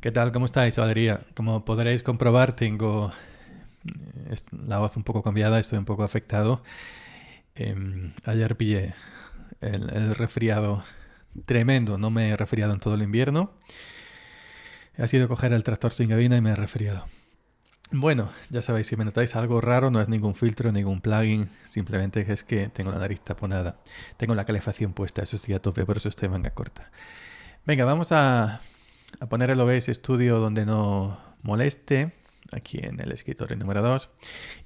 ¿Qué tal? ¿Cómo estáis, Valeria? Como podréis comprobar, tengo eh, la voz un poco cambiada, estoy un poco afectado. Em, ayer pillé el, resfriado tremendo, no me he resfriado en todo el invierno. Ha sido coger el tractor sin gabina y me he resfriado. Bueno, ya sabéis, si me notáis algo raro, no es ningún filtro, ningún plugin, simplemente es que tengo la nariz taponada. Tengo la calefacción puesta, eso sí a tope, por eso estoy manga corta. Venga, vamos a a poner el OBS Studio donde no moleste, aquí en el escritorio número 2.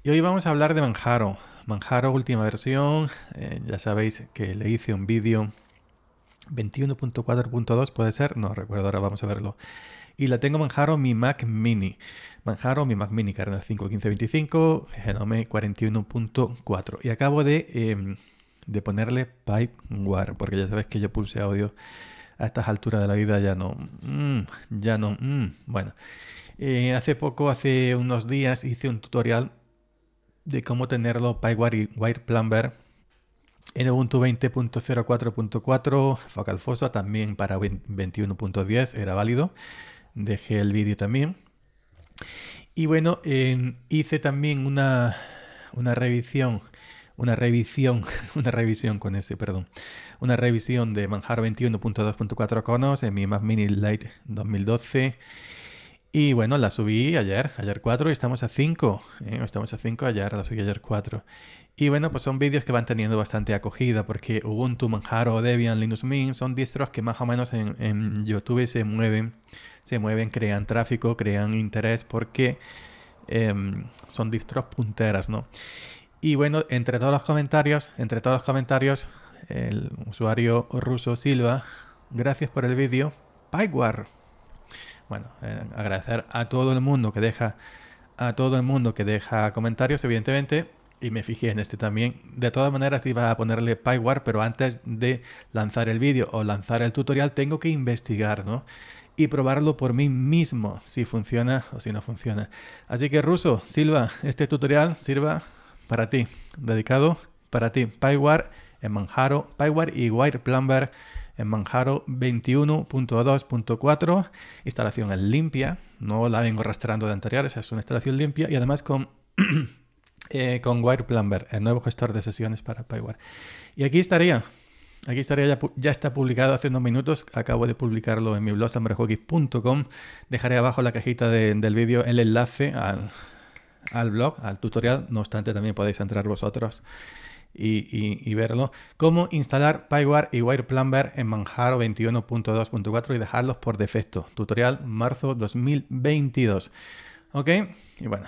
Y hoy vamos a hablar de Manjaro. Manjaro última versión, eh, ya sabéis que le hice un vídeo 21.4.2 puede ser, no recuerdo, ahora vamos a verlo. Y la tengo Manjaro mi Mac Mini. Manjaro mi Mac Mini Kernel 5.15.25, Genome 41.4. Y acabo de, em, de ponerle Pipewire, porque ya sabéis que yo pulse audio a estas alturas de la vida ya no, mm, ya no, mm. bueno. Eh, hace poco, hace unos días, hice un tutorial de cómo tenerlo PyWire y en Ubuntu 20.04.4, Focal Fossa también para 21.10 era válido. Dejé el vídeo también. Y bueno, eh, hice también una, una revisión una revisión, una revisión con ese, perdón, una revisión de Manjaro 21.2.4 conos en mi Mac Mini Lite 2012. Y bueno, la subí ayer, ayer 4 y estamos a 5. ¿eh? Estamos a 5 ayer, la subí ayer 4. Y bueno, pues son vídeos que van teniendo bastante acogida porque Ubuntu, Manjaro, Debian, Linux Mint son distros que más o menos en, YouTube se mueven, se mueven, crean tráfico, crean interés porque em, son distros punteras, ¿no? Y bueno, entre todos los comentarios, entre todos los comentarios, el usuario ruso Silva, gracias por el vídeo, Pywar. Bueno, eh, agradecer a todo el mundo que deja, a todo el mundo que deja comentarios, evidentemente, y me fijé en este también. De todas maneras iba a ponerle Pywar, pero antes de lanzar el vídeo o lanzar el tutorial tengo que investigar, ¿no? Y probarlo por mí mismo, si funciona o si no funciona. Así que ruso, Silva, este tutorial sirva para ti, dedicado para ti. PyWare en Manjaro, Pywar y WirePlumber en Manjaro 21.2.4, instalación limpia, no la vengo rastreando de anteriores, es una instalación limpia y además con, eh, con Wire el nuevo gestor de sesiones para Pyware. Y aquí estaría, aquí estaría, ya, está publicado hace unos minutos, acabo de publicarlo en mi blog, sambrehoggy.com, dejaré abajo la cajita del vídeo el enlace al al blog, al tutorial. No obstante, también podéis entrar vosotros y, verlo. Cómo instalar PyWare y WirePlumber en Manjaro 21.2.4 y dejarlos por defecto. Tutorial marzo 2022. ¿Ok? Y bueno,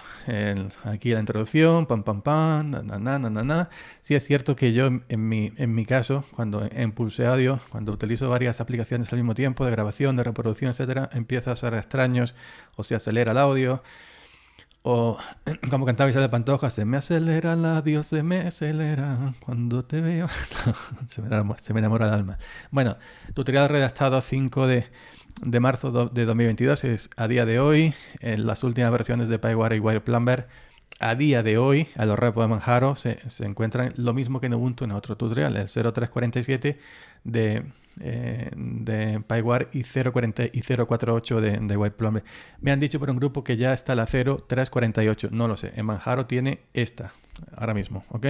aquí la introducción, pam, pam, pam, na, na, na, Sí es cierto que yo en mi, caso, cuando en Pulse Audio, cuando utilizo varias aplicaciones al mismo tiempo, de grabación, de reproducción, etcétera, empieza a ser extraños o se acelera el audio. O como cantaba Isabel Pantoja, se me acelera la Dios, se me acelera cuando te veo. se, me enamora, el alma. Bueno, tutorial redactado 5 de, marzo de 2022 es a día de hoy. En las últimas versiones de PyWire y Wireplumber a día de hoy, a los repos de Manjaro se, encuentran lo mismo que en Ubuntu en otro tutorial, el 0347 de, eh, de PyWare y, 040, y 048 de, de Plumber, Me han dicho por un grupo que ya está la 0348, no lo sé, en Manjaro tiene esta ahora mismo, ¿ok?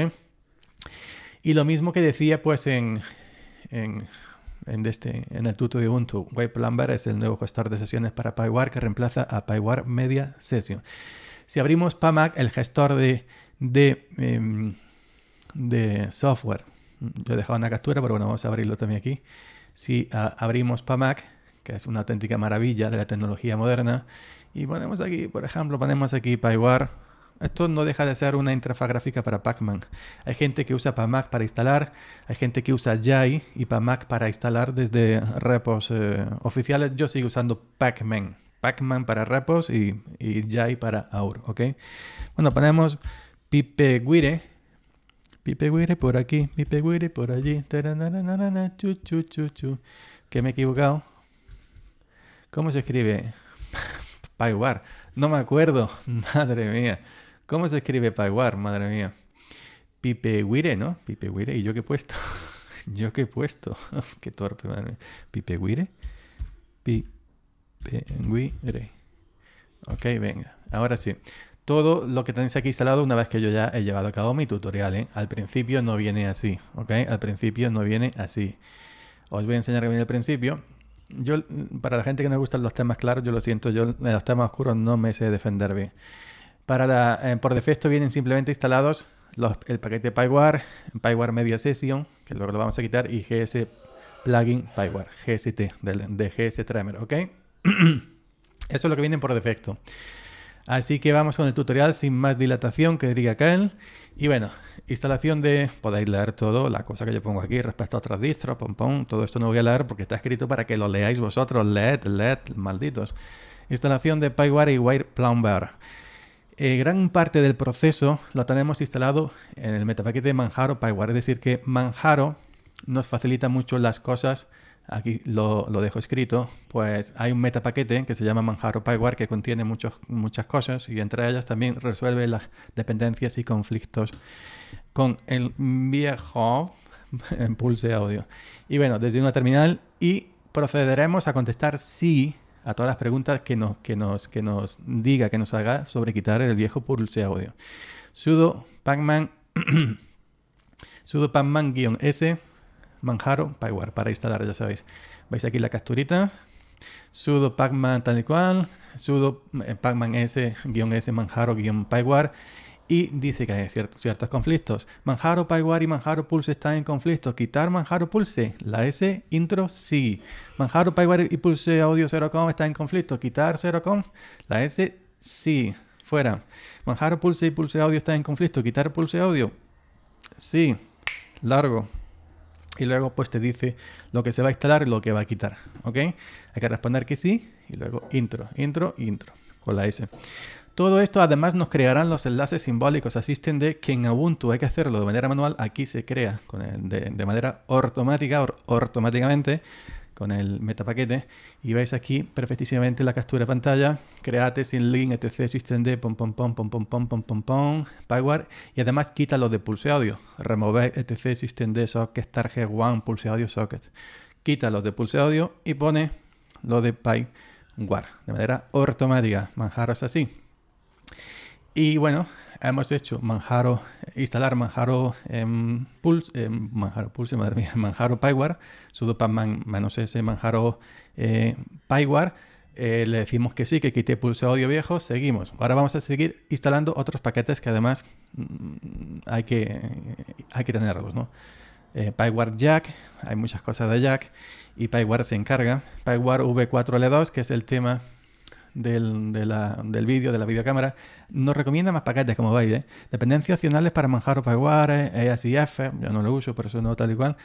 Y lo mismo que decía pues en, en, este, en el tuto de Ubuntu, White Plumber es el nuevo gestor de sesiones para PyWare que reemplaza a PyWare Media Session. Si abrimos PAMAC, el gestor em, de, software, yo he dejado una captura, pero bueno, vamos a abrirlo también aquí. Si ah, abrimos PAMAC, que es una auténtica maravilla de la tecnología moderna, y ponemos aquí, por ejemplo, ponemos aquí Pywar. esto no deja de ser una interfaz gráfica para Pacman. Hay gente que usa PAMAC para instalar, hay gente que usa Jai y PAMAC para instalar desde repos eh, oficiales. Yo sigo usando Pacman. Pac-Man para Rapos y, y Jai para Aur, ¿ok? Bueno, ponemos Pipe Guire. Pipe Guire por aquí, Pipe Guire por allí. Chu, Que me he equivocado. ¿Cómo se escribe? Paiwar. No me acuerdo. Madre mía. ¿Cómo se escribe Paiwar? Madre mía. Pipe ¿no? Pipe ¿Y yo qué he puesto? ¿Yo qué he puesto? qué torpe, madre mía. Pipe Guire. Pipe Ok, venga. Ahora sí. Todo lo que tenéis aquí instalado una vez que yo ya he llevado a cabo mi tutorial. ¿eh? Al principio no viene así. Ok, al principio no viene así. Os voy a enseñar que viene al principio. Yo, para la gente que no gustan los temas claros, yo lo siento, yo en los temas oscuros no me sé defender bien. Para eh, por defecto vienen simplemente instalados el paquete PyWare, PyWare Media Session, que luego lo vamos a quitar, y GS Plugin PyWare, GST, de, de GS tremor, ¿ok? Eso es lo que viene por defecto. Así que vamos con el tutorial sin más dilatación que diría Kael. Y bueno, instalación de... Podéis leer todo, la cosa que yo pongo aquí respecto a otras distros, pom, todo esto no voy a leer porque está escrito para que lo leáis vosotros. LED, LED, malditos. Instalación de PyWare y Wire eh, gran parte del proceso lo tenemos instalado en el metapaquete de Manjaro PyWare. es decir que Manjaro nos facilita mucho las cosas aquí lo, dejo escrito, pues hay un meta paquete que se llama Manjaro Pyware que contiene muchas cosas y entre ellas también resuelve las dependencias y conflictos con el viejo pulse audio. Y bueno, desde una terminal y procederemos a contestar sí a todas las preguntas que nos, que nos, que nos diga, que nos haga sobre quitar el viejo pulse audio. Sudo Pacman sudo pacman-s Manjaro, Pyware, para instalar, ya sabéis. Veis aquí la capturita. Sudo pacman tal y cual. Sudo eh, pacman s, s, manjaro, Pyware. Y dice que hay ciertos, conflictos. Manjaro, Pyware y Manjaro Pulse están en conflicto. Quitar Manjaro Pulse. La S, intro, sí. Manjaro, Pyware y Pulse Audio 0.com está en conflicto. Quitar 0.com. La S, sí. Fuera. Manjaro, Pulse y Pulse Audio están en conflicto. Quitar Pulse Audio. Sí. Largo y luego pues te dice lo que se va a instalar y lo que va a quitar, ¿ok? Hay que responder que sí y luego intro, intro, intro con la S. Todo esto además nos crearán los enlaces simbólicos asisten de que en Ubuntu hay que hacerlo de manera manual, aquí se crea de, manera automática, automáticamente con el metapaquete y veis aquí perfectísimamente la captura de pantalla, create sin link, etc, systemd, pom pom pom pom pom pom pom pom pom, power y además quita los de pulse audio, remover etc systemd socket target one pulse audio socket. Quita los de pulse audio y pone lo de guard de manera automática. Manjaros así. Y bueno, hemos hecho Manjaro, instalar Manjaro en em, Pulse, em, Manjaro Pulse, madre mía, Manjaro Pyware, sudo para manos ese Manjaro eh, Pyware. Eh, le decimos que sí, que quite pulse audio viejo, seguimos. Ahora vamos a seguir instalando otros paquetes que además mm, hay, que, hay que tenerlos, ¿no? Eh, Pyware Jack, hay muchas cosas de Jack, y Pyware se encarga. Pyware V4L2, que es el tema del, de del vídeo, de la videocámara, nos recomienda más paquetes, como veis. ¿eh? Dependencias opcionales para manjar o paguares, ¿eh? e, ESIF, yo no lo uso, por eso no tal y cual.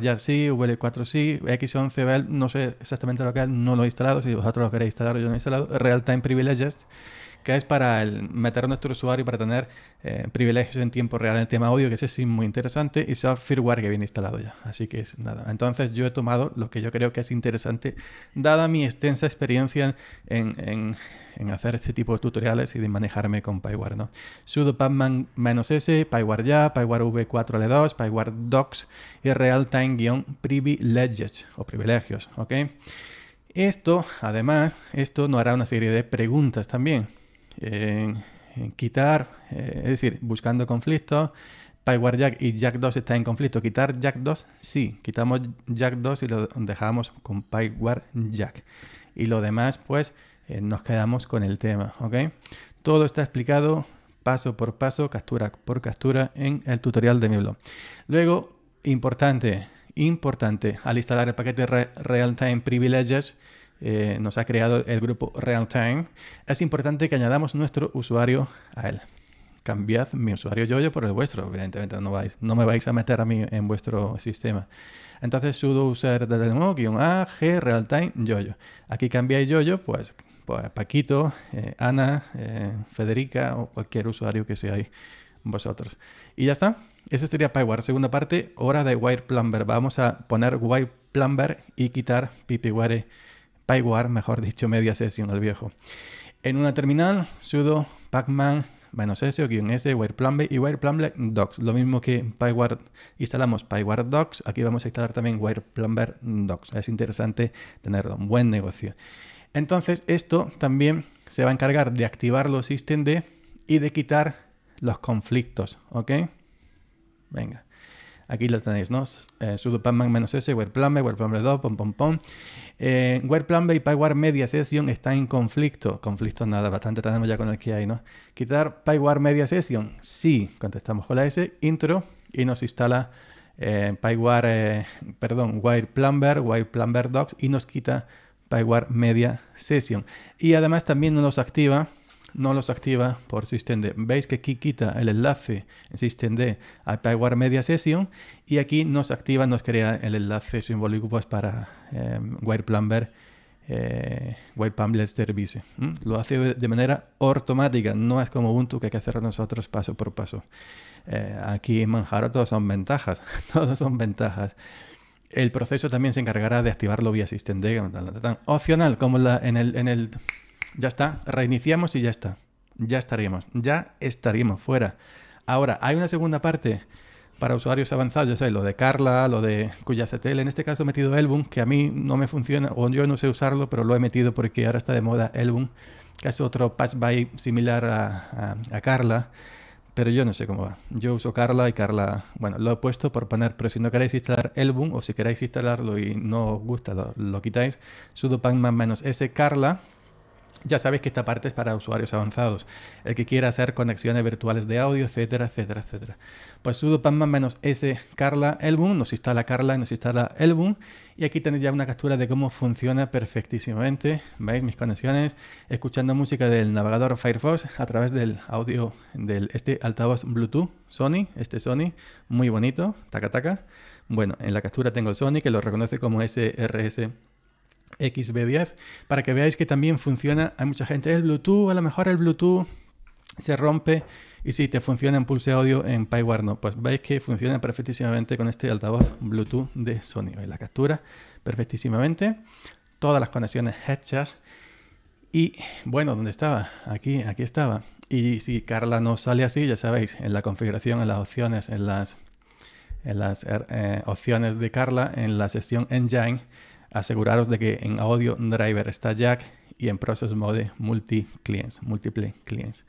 ya sí, VL4 sí, X11, BL, no sé exactamente lo que es, no lo he instalado, si vosotros lo queréis instalar, yo no he instalado. Real Time Privileges que es para meter a nuestro usuario para tener eh, privilegios en tiempo real en el tema audio, que ese sí es muy interesante, y software que viene instalado ya. Así que es nada. Entonces yo he tomado lo que yo creo que es interesante, dada mi extensa experiencia en, hacer este tipo de tutoriales y de manejarme con PyWare. ¿no? sudo -s, pywar ya, pywar v4l2, PyWare docs y realtime-privileges o privilegios. Esto, además, esto nos hará una serie de preguntas también quitar, eh, es decir, buscando conflictos. PyWare Jack y Jack 2 está en conflicto. ¿Quitar Jack 2? Sí, quitamos Jack 2 y lo dejamos con PyWare Jack. Y lo demás, pues, eh, nos quedamos con el tema, ¿ok? Todo está explicado paso por paso, captura por captura en el tutorial de mi blog. Luego, importante, importante, al instalar el paquete Real Time Privileges, eh, nos ha creado el grupo Realtime, es importante que añadamos nuestro usuario a él. Cambiad mi usuario yo por el vuestro, evidentemente no, vais, no me vais a meter a mí en vuestro sistema. Entonces sudo user desde nuevo guión A, G, Realtime, yoyo. Aquí cambiáis yoyo, pues, pues Paquito, eh, Ana, eh, Federica o cualquier usuario que seáis vosotros. Y ya está. Ese sería PyWare Segunda parte, hora de Wire Vamos a poner Wire y quitar pipiware PyWar, mejor dicho, media sesión, al viejo. En una terminal, sudo pacman -s, wireplumber y wireplanbe docs. Lo mismo que instalamos Pyward docs, aquí vamos a instalar también wireplumber docs. Es interesante tenerlo, un buen negocio. Entonces, esto también se va a encargar de activar los systemd y de quitar los conflictos, ¿ok? Venga. Aquí lo tenéis, ¿no? Eh, sudo pacman s, webplanbe, webplanbe 2, pom pom pom. Eh, y pyware media session está en conflicto. Conflicto nada, bastante tenemos ya con el que hay, ¿no? Quitar pyware media session, sí, contestamos con la s, intro, y nos instala eh, pyware, eh, perdón, wireplanber, docs, y nos quita pyware media session. Y además también nos activa no los activa por SystemD. Veis que aquí quita el enlace en SystemD a PyWare Media Session y aquí nos activa, nos crea el enlace simbólico pues, para em, eh, WirePlanner Service. Lo hace de manera automática, no es como Ubuntu que hay que hacer nosotros paso por paso. Eh, aquí en Manjaro todas son ventajas, todas son ventajas. El proceso también se encargará de activarlo vía SystemD, tan, opcional como la, en el, en el ya está, reiniciamos y ya está. Ya estaríamos, ya estaríamos fuera. Ahora, hay una segunda parte para usuarios avanzados, ya sabes, lo de Carla, lo de Cuyasetel. En este caso he metido Elbum que a mí no me funciona, o yo no sé usarlo, pero lo he metido porque ahora está de moda Elbum que es otro pass-by similar a, Carla pero yo no sé cómo va. Yo uso Carla y Carla, bueno, lo he puesto por poner, pero si no queréis instalar Elbum o si queréis instalarlo y no os gusta, lo, quitáis, sudo menos ese carla ya sabéis que esta parte es para usuarios avanzados, el que quiera hacer conexiones virtuales de audio, etcétera, etcétera, etcétera. Pues sudo panman menos s carla Elbum. nos instala carla y nos instala Elbum Y aquí tenéis ya una captura de cómo funciona perfectísimamente. ¿Veis mis conexiones? Escuchando música del navegador Firefox a través del audio de este altavoz Bluetooth Sony, este Sony, muy bonito, taca taca. Bueno, en la captura tengo el Sony que lo reconoce como SRS XB10 para que veáis que también funciona. Hay mucha gente, el Bluetooth, a lo mejor el Bluetooth se rompe y si te funciona en Pulse Audio en War no. Pues veis que funciona perfectísimamente con este altavoz Bluetooth de Sony. ¿Veis la captura? Perfectísimamente. Todas las conexiones hechas. Y bueno, ¿dónde estaba? Aquí, aquí estaba. Y si Carla no sale así, ya sabéis, en la configuración, en las opciones, en las, en las eh, opciones de Carla, en la sesión Engine, aseguraros de que en Audio Driver está Jack y en Process Mode multi clients, múltiple clients.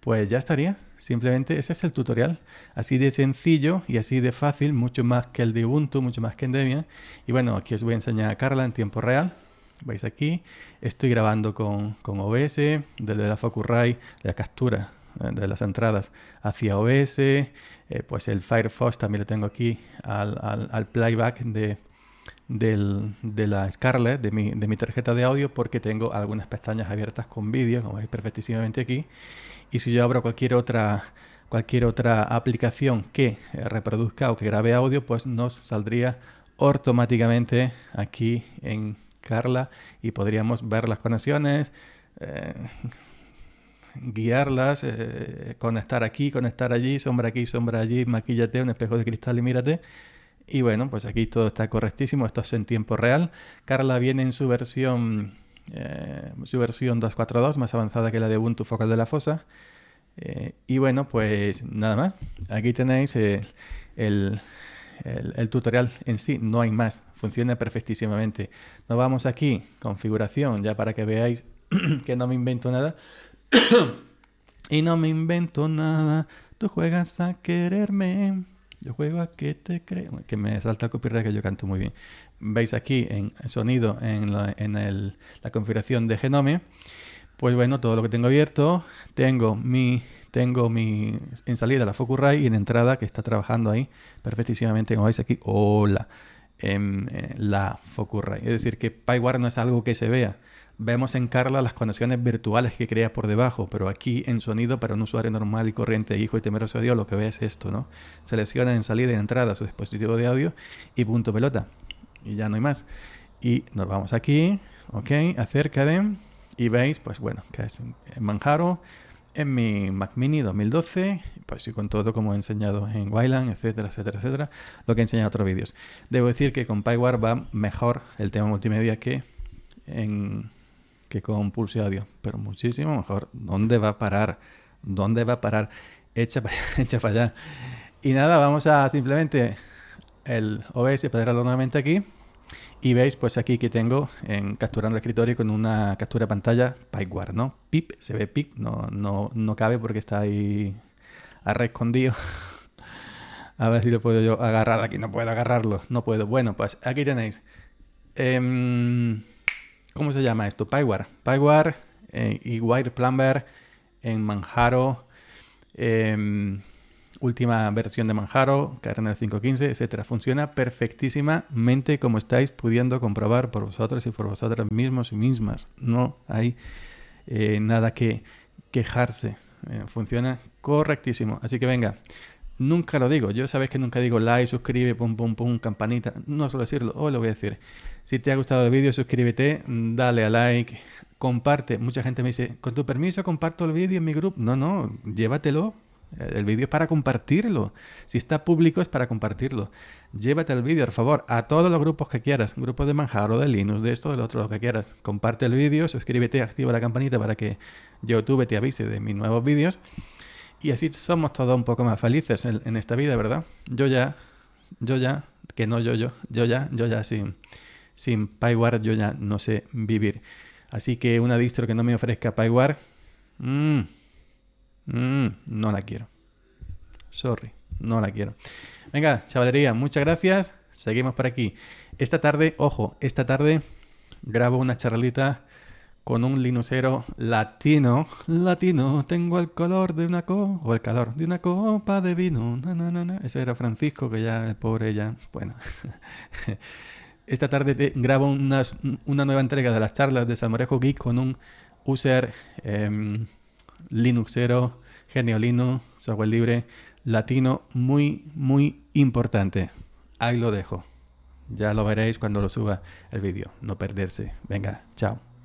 Pues ya estaría. Simplemente ese es el tutorial. Así de sencillo y así de fácil, mucho más que el de Ubuntu, mucho más que en Debian. Y bueno, aquí os voy a enseñar a Carla en tiempo real. Veis aquí, estoy grabando con, con OBS, desde la Focusrite, la captura eh, de las entradas hacia OBS, eh, pues el Firefox también lo tengo aquí al, al playback de, de la Scarlett, de mi, tarjeta de audio, porque tengo algunas pestañas abiertas con vídeo, como veis perfectísimamente aquí. Y si yo abro cualquier otra, cualquier otra aplicación que eh, reproduzca o que grabe audio, pues nos saldría automáticamente aquí en Carla y podríamos ver las conexiones. Eh, guiarlas, eh, conectar aquí, conectar allí, sombra aquí, sombra allí, maquillate, un espejo de cristal y mírate. Y bueno, pues aquí todo está correctísimo, esto es en tiempo real. Carla viene en su versión, eh, su versión 2.4.2, más avanzada que la de Ubuntu Focal de la Fosa. Eh, y bueno, pues nada más. Aquí tenéis el, tutorial en sí, no hay más. Funciona perfectísimamente. Nos vamos aquí, configuración, ya para que veáis que no me invento nada. y no me invento nada, tú juegas a quererme. Yo juego a que te creo. Que me salta copyright que yo canto muy bien. Veis aquí en sonido, en, la, configuración de Genome. Pues bueno, todo lo que tengo abierto, tengo mi, tengo mi en salida la Focusrite y en entrada que está trabajando ahí perfectísimamente, como veis aquí, hola, en, em, eh, la Focusrite. Es decir, que PyWare no es algo que se vea, Vemos en Carla las conexiones virtuales que crea por debajo, pero aquí en sonido para un usuario normal y corriente, hijo y temeroso de Dios, lo que ve es esto, ¿no? Selecciona en salida y entrada su dispositivo de audio y punto pelota. Y ya no hay más. Y nos vamos aquí, ¿ok? Acerca de... Y veis, pues bueno, que es en Manjaro, en mi Mac Mini 2012, pues y con todo como he enseñado en Wayland, etcétera, etcétera, etcétera, lo que he enseñado en otros vídeos. Debo decir que con PyWare va mejor el tema multimedia que en, que con a Dios, pero muchísimo mejor. ¿Dónde va a parar? ¿Dónde va a parar? hecha para, falla Y nada, vamos a simplemente el OBS para nuevamente aquí. Y veis, pues aquí que tengo en capturando el escritorio con una captura de pantalla pygwar ¿no? PIP, se ve PIP, no, no, no cabe porque está ahí escondido a ver si lo puedo yo agarrar. Aquí no puedo agarrarlo, no puedo. Bueno, pues aquí tenéis. Em, ¿Cómo se llama esto? Pyware. Pyware eh, y Wire Plumber en Manjaro. Em, última versión de Manjaro, kernel 5.15, etcétera. Funciona perfectísimamente como estáis pudiendo comprobar por vosotros y por vosotras mismos y mismas. No hay eh, nada que quejarse. Eh, funciona correctísimo. Así que venga, Nunca lo digo. Yo sabes que nunca digo like, suscribe, pum, pum, pum, campanita. No suelo decirlo. Hoy lo voy a decir. Si te ha gustado el vídeo, suscríbete, dale a like, comparte. Mucha gente me dice, con tu permiso comparto el vídeo en mi grupo. No, no, llévatelo. El vídeo es para compartirlo. Si está público es para compartirlo. Llévate el vídeo, por favor, a todos los grupos que quieras. Grupos de Manjaro, de Linux, de esto, lo otro, lo que quieras. Comparte el vídeo, suscríbete, activa la campanita para que YouTube te avise de mis nuevos vídeos. Y así somos todos un poco más felices en, esta vida, ¿verdad? Yo ya, yo ya, que no yo, yo, yo ya, yo ya sin, sin yo ya no sé vivir. Así que una distro que no me ofrezca PyWar, mmm, mm, no la quiero. Sorry, no la quiero. Venga, chavalería, muchas gracias. Seguimos por aquí. Esta tarde, ojo, esta tarde grabo una charlita con un linuxero latino. Latino, tengo el color de una copa, o el calor de una copa de vino. Ese era Francisco, que ya, el pobre ya, bueno. Esta tarde grabo una, nueva entrega de las charlas de Samorejo Geek con un user em, linuxero, geniolino software libre, latino, muy, muy importante. Ahí lo dejo. Ya lo veréis cuando lo suba el vídeo. No perderse. Venga, chao.